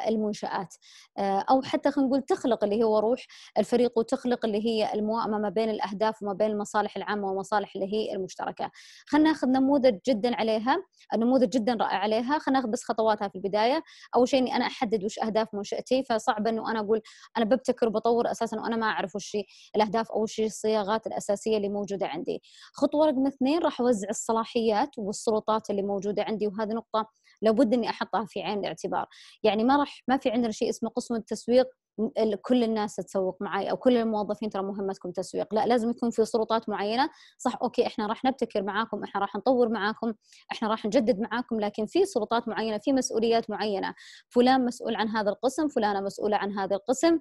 المنشآت آه، أو حتى خلينا نقول تخلق اللي هو روح الفريق وتخلق اللي هي الموائمة ما بين الأهداف وما بين المصالح العامة ومصالح اللي هي المشتركة خلينا ناخذ نموذج جدا عليها نموذج جدا رائع عليها خلينا ناخذ بس خطواتها في البداية أول شيء إني أنا أحدد وش أهداف منشأتي فصعب إنه أنا أقول أنا ببتكر وبطور أساسا وأنا ما أعرف وش الأهداف أو وش الصياغات الأساسية اللي موجودة عندي خطوة رقم اثنين راح أوزع الصلاحية الصلاحيات والسلطات اللي موجوده عندي وهذه نقطه لابد اني احطها في عين الاعتبار يعني ما راح ما في عندنا شيء اسمه قسم التسويق كل الناس تسوق معي او كل الموظفين ترى مهمتكم تسويق لا لازم يكون في سلطات معينه صح اوكي احنا راح نبتكر معاكم احنا راح نطور معاكم احنا راح نجدد معاكم لكن في سلطات معينه في مسؤوليات معينه فلان مسؤول عن هذا القسم فلانه مسؤوله عن هذا القسم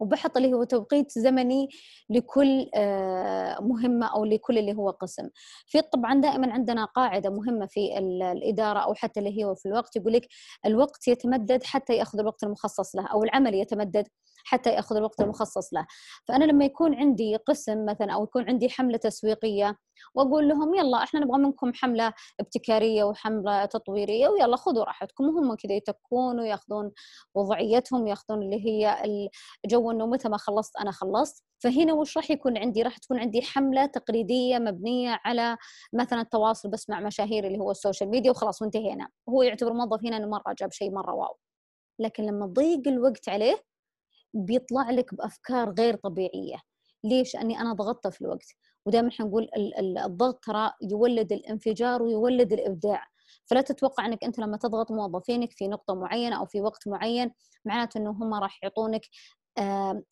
وبحط اللي هو توقيت زمني لكل آه، مهمة أو لكل اللي هو قسم في طبعا دائما عندنا قاعدة مهمة في الإدارة أو حتى اللي هو في الوقت يقول لك الوقت يتمدد حتى يأخذ الوقت المخصص له أو العمل يتمدد حتى ياخذ الوقت المخصص له فانا لما يكون عندي قسم مثلا او يكون عندي حمله تسويقيه واقول لهم يلا احنا نبغى منكم حمله ابتكاريه وحمله تطويريه ويلا خذوا راحتكم وهم كذا يتكون وياخذون وضعيتهم ياخذون اللي هي الجو انه متى ما خلصت انا خلصت فهنا وش راح يكون عندي راح تكون عندي حمله تقليديه مبنيه على مثلا التواصل بس مع مشاهير اللي هو السوشيال ميديا وخلاص وانتهينا هو يعتبر موظف هنا انه مره جاب شيء مره واو لكن لما ضيق الوقت عليه بيطلع لك بافكار غير طبيعيه ليش اني انا ضغطت في الوقت ودائما احنا نقول الضغط ترى يولد الانفجار ويولد الابداع فلا تتوقع انك انت لما تضغط موظفينك في نقطه معينه او في وقت معين معناته انه هم راح يعطونك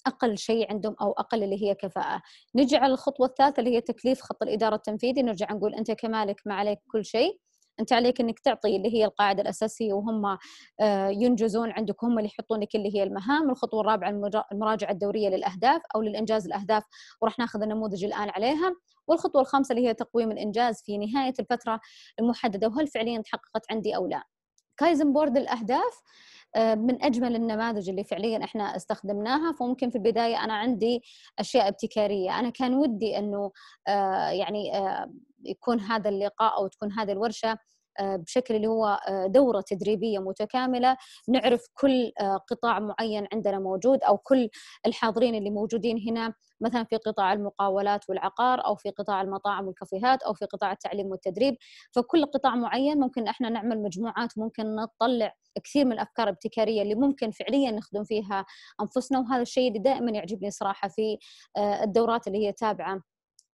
اقل شيء عندهم او اقل اللي هي كفاءه. نجي على الخطوه الثالثه اللي هي تكليف خط الاداره التنفيذي نرجع نقول انت كمالك ما عليك كل شيء انت عليك انك تعطي اللي هي القاعده الاساسيه وهم آه، ينجزون عندك هم اللي يحطون لك اللي هي المهام الخطوه الرابعه المراجعه الدوريه للاهداف او للانجاز الاهداف وراح ناخذ النموذج الان عليها والخطوه الخامسه اللي هي تقويم الانجاز في نهايه الفتره المحدده وهل فعليا تحققت عندي او لا كايزن بورد الاهداف آه، من اجمل النماذج اللي فعليا احنا استخدمناها فممكن في البدايه انا عندي اشياء ابتكاريه انا كان ودي انه آه، يعني يكون هذا اللقاء او تكون هذه الورشه آه، بشكل اللي هو آه، دوره تدريبيه متكامله نعرف كل آه، قطاع معين عندنا موجود او كل الحاضرين اللي موجودين هنا مثلا في قطاع المقاولات والعقار او في قطاع المطاعم والكافيهات او في قطاع التعليم والتدريب فكل قطاع معين ممكن احنا نعمل مجموعات ممكن نطلع كثير من الافكار الابتكاريه اللي ممكن فعليا نخدم فيها انفسنا وهذا الشيء اللي دائما يعجبني صراحه في الدورات اللي هي تابعه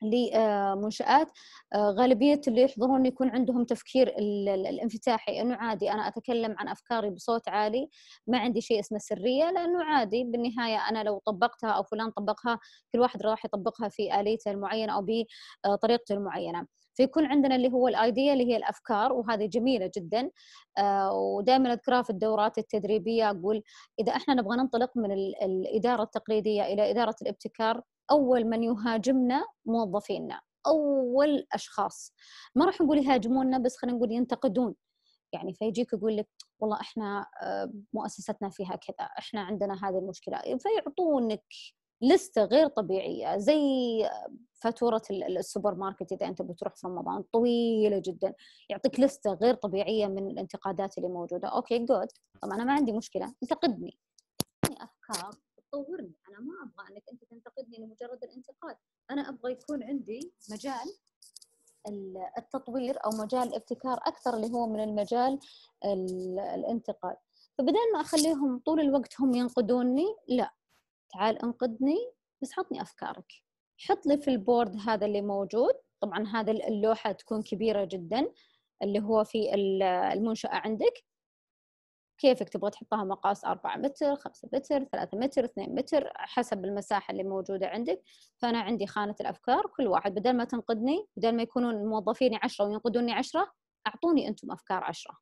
لمنشآت آه، غالبية اللي يحضرون يكون عندهم تفكير الانفتاحي أنه عادي أنا أتكلم عن أفكاري بصوت عالي ما عندي شيء اسمه سرية لأنه عادي بالنهاية أنا لو طبقتها أو فلان طبقها كل واحد راح يطبقها في آليته المعينة أو بطريقته المعينة فيكون عندنا اللي هو الايديا اللي هي الافكار وهذه جميله جدا آه، ودائما اذكرها في الدورات التدريبيه اقول اذا احنا نبغى ننطلق من الاداره التقليديه الى اداره الابتكار اول من يهاجمنا موظفينا اول اشخاص ما راح نقول يهاجموننا بس خلينا نقول ينتقدون يعني فيجيك يقول لك والله احنا آه، مؤسستنا فيها كذا احنا عندنا هذه المشكله فيعطونك لستة غير طبيعية زي فاتورة السوبر ماركت إذا أنت بتروح في رمضان طويلة جدا يعطيك لستة غير طبيعية من الانتقادات اللي موجودة أوكي جود طبعا أنا ما عندي مشكلة انتقدني يعني أفكار تطورني انا ما ابغى انك انت تنتقدني لمجرد الانتقاد انا ابغى يكون عندي مجال التطوير او مجال الابتكار اكثر اللي هو من المجال الانتقاد فبدل ما اخليهم طول الوقت هم ينقدوني لا تعال انقدني بس عطني افكارك حط لي في البورد هذا اللي موجود طبعا هذا اللوحه تكون كبيره جدا اللي هو في المنشاه عندك كيفك تبغى تحطها مقاس 4 متر 5 متر 3 متر 2 متر حسب المساحة اللي موجودة عندك فأنا عندي خانة الأفكار كل واحد بدل ما تنقدني بدل ما يكونون موظفيني 10 وينقدوني 10 أعطوني أنتم أفكار 10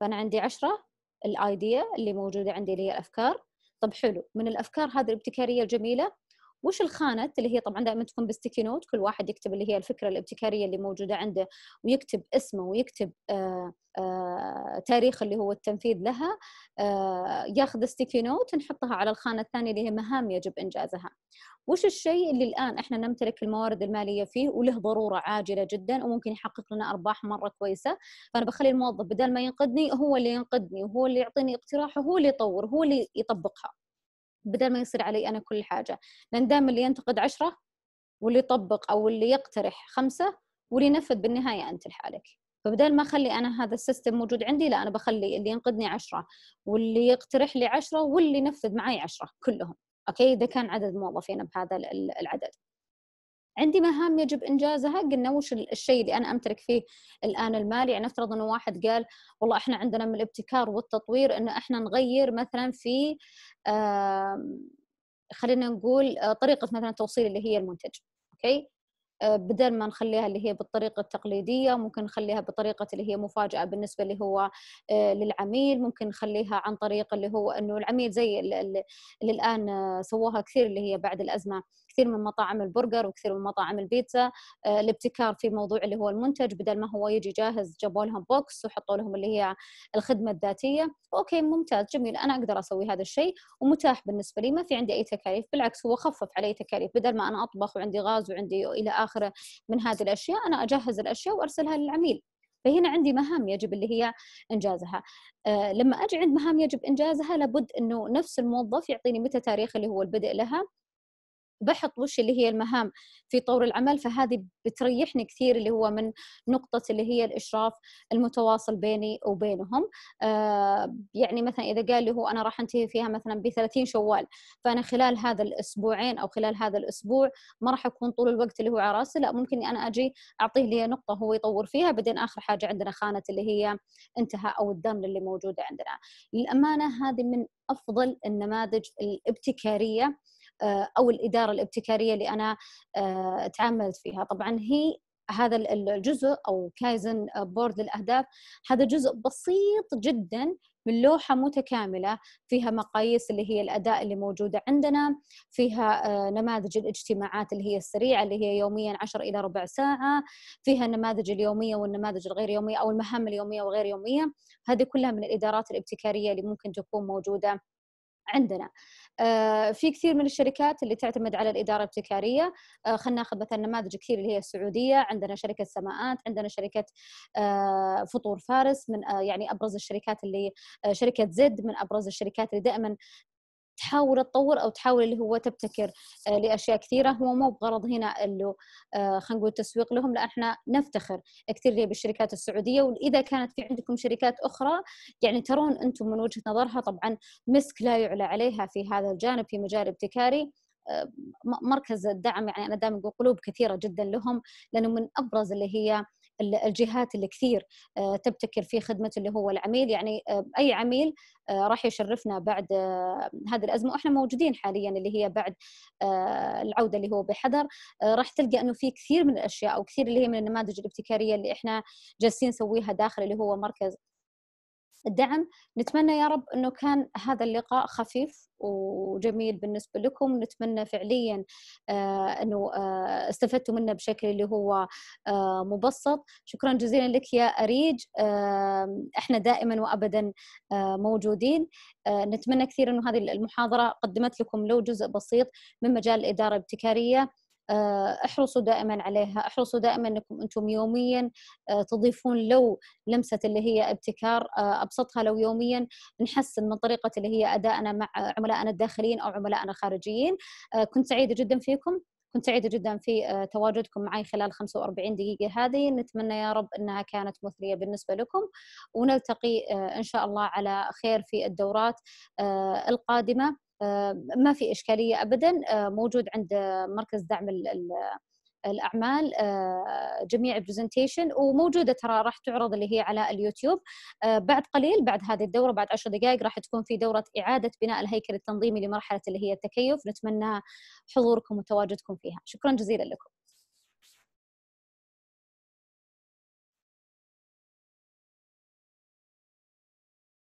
فأنا عندي 10 الايديا اللي موجودة عندي اللي هي الأفكار طب حلو من الأفكار هذه الابتكارية الجميلة وش الخانه اللي هي طبعا دائما تكون بستيكي نوت كل واحد يكتب اللي هي الفكره الابتكاريه اللي موجوده عنده ويكتب اسمه ويكتب آآ آه، آآ آه، تاريخ اللي هو التنفيذ لها آه، ياخذ ستيكي نوت نحطها على الخانه الثانيه اللي هي مهام يجب انجازها وش الشيء اللي الان احنا نمتلك الموارد الماليه فيه وله ضروره عاجله جدا وممكن يحقق لنا ارباح مره كويسه فانا بخلي الموظف بدل ما ينقدني هو اللي ينقدني وهو اللي يعطيني اقتراحه وهو اللي يطور هو اللي يطبقها بدل ما يصير علي انا كل حاجه لان دائما اللي ينتقد عشرة واللي يطبق او اللي يقترح خمسة واللي ينفذ بالنهايه انت لحالك فبدل ما اخلي انا هذا السيستم موجود عندي لا انا بخلي اللي ينقدني عشرة واللي يقترح لي عشرة واللي ينفذ معي عشرة كلهم اوكي اذا كان عدد موظفين بهذا العدد عندي مهام يجب انجازها قلنا وش الشيء اللي انا امتلك فيه الان المال يعني نفترض انه واحد قال والله احنا عندنا من الابتكار والتطوير انه احنا نغير مثلا في خلينا نقول آه، طريقه مثلا توصيل اللي هي المنتج اوكي آه، بدل ما نخليها اللي هي بالطريقة التقليدية ممكن نخليها بطريقة اللي هي مفاجأة بالنسبة اللي هو آه، للعميل ممكن نخليها عن طريق اللي هو أنه العميل زي اللي الآن سووها كثير اللي هي بعد الأزمة كثير من مطاعم البرجر وكثير من مطاعم البيتزا آه، الابتكار في موضوع اللي هو المنتج بدل ما هو يجي جاهز جابوا لهم بوكس وحطوا لهم اللي هي الخدمه الذاتيه اوكي ممتاز جميل انا اقدر اسوي هذا الشيء ومتاح بالنسبه لي ما في عندي اي تكاليف بالعكس هو خفف علي تكاليف بدل ما انا اطبخ وعندي غاز وعندي الى اخره من هذه الاشياء انا اجهز الاشياء وارسلها للعميل فهنا عندي مهام يجب اللي هي انجازها أه لما اجي عند مهام يجب انجازها لابد انه نفس الموظف يعطيني متى تاريخ اللي هو البدء لها بحط وش اللي هي المهام في طور العمل فهذه بتريحني كثير اللي هو من نقطة اللي هي الإشراف المتواصل بيني وبينهم آه يعني مثلا إذا قال لي هو أنا راح أنتهي فيها مثلا ب 30 شوال فأنا خلال هذا الأسبوعين أو خلال هذا الأسبوع ما راح أكون طول الوقت اللي هو على راسي لا ممكن أنا أجي أعطيه لي نقطة هو يطور فيها بعدين آخر حاجة عندنا خانة اللي هي انتهى أو الدم اللي موجودة عندنا للأمانة هذه من أفضل النماذج الابتكارية آه، او الاداره الابتكاريه اللي انا آه، تعاملت فيها طبعا هي هذا الجزء او كايزن آه، بورد للاهداف هذا جزء بسيط جدا من لوحة متكاملة فيها مقاييس اللي هي الأداء اللي موجودة عندنا فيها نماذج الاجتماعات اللي هي السريعة اللي هي يوميا 10 إلى ربع ساعة فيها النماذج اليومية والنماذج الغير يومية أو المهام اليومية وغير يومية هذه كلها من الإدارات الابتكارية اللي ممكن تكون موجودة عندنا آه، في كثير من الشركات اللي تعتمد على الاداره الابتكاريه آه، خلينا ناخذ مثلا نماذج كثير اللي هي السعوديه عندنا شركه سماءات عندنا شركه آه، فطور فارس من يعني ابرز الشركات اللي شركه زد من ابرز الشركات اللي دائما تحاول تطور او تحاول اللي هو تبتكر آه، لاشياء كثيره هو مو بغرض هنا اللي آه، خلينا نقول تسويق لهم لا احنا نفتخر كثير بالشركات السعوديه واذا كانت في عندكم شركات اخرى يعني ترون انتم من وجهه نظرها طبعا مسك لا يعلى عليها في هذا الجانب في مجال ابتكاري آه، مركز الدعم يعني انا دائما اقول قلوب كثيره جدا لهم لانه من ابرز اللي هي الجهات اللي كثير آه، تبتكر في خدمه اللي هو العميل يعني آه، اي عميل آه، راح يشرفنا بعد هذه الازمه واحنا موجودين حاليا اللي هي بعد العوده اللي هو بحذر راح تلقى انه في كثير من الاشياء او كثير اللي هي من النماذج الابتكاريه اللي احنا جالسين نسويها داخل اللي هو مركز الدعم نتمنى يا رب أنه كان هذا اللقاء خفيف وجميل بالنسبة لكم نتمنى فعليا آه، أنه آه، استفدتوا منه بشكل اللي هو آه، مبسط شكرا جزيلا لك يا أريج احنا دائما وأبدا موجودين نتمنى كثير أنه هذه المحاضرة قدمت لكم لو جزء بسيط من مجال الإدارة الابتكارية آه، احرصوا دائما عليها احرصوا دائما انكم انتم يوميا آه، تضيفون لو لمسه اللي هي ابتكار آه، ابسطها لو يوميا نحسن من طريقه اللي هي ادائنا مع عملائنا الداخليين او عملائنا الخارجيين كنت سعيده جدا فيكم كنت سعيدة جدا في تواجدكم معي خلال 45 دقيقة هذه نتمنى يا رب أنها كانت مثرية بالنسبة لكم ونلتقي إن شاء الله على خير في الدورات القادمة آه، ما في اشكاليه ابدا آه، موجود عند مركز دعم الاعمال آه، جميع البرزنتيشن وموجوده ترى راح تعرض اللي هي على اليوتيوب بعد قليل بعد هذه الدوره بعد عشر دقائق راح تكون في دوره اعاده بناء الهيكل التنظيمي لمرحله اللي هي التكيف نتمنى حضوركم وتواجدكم فيها شكرا جزيلا لكم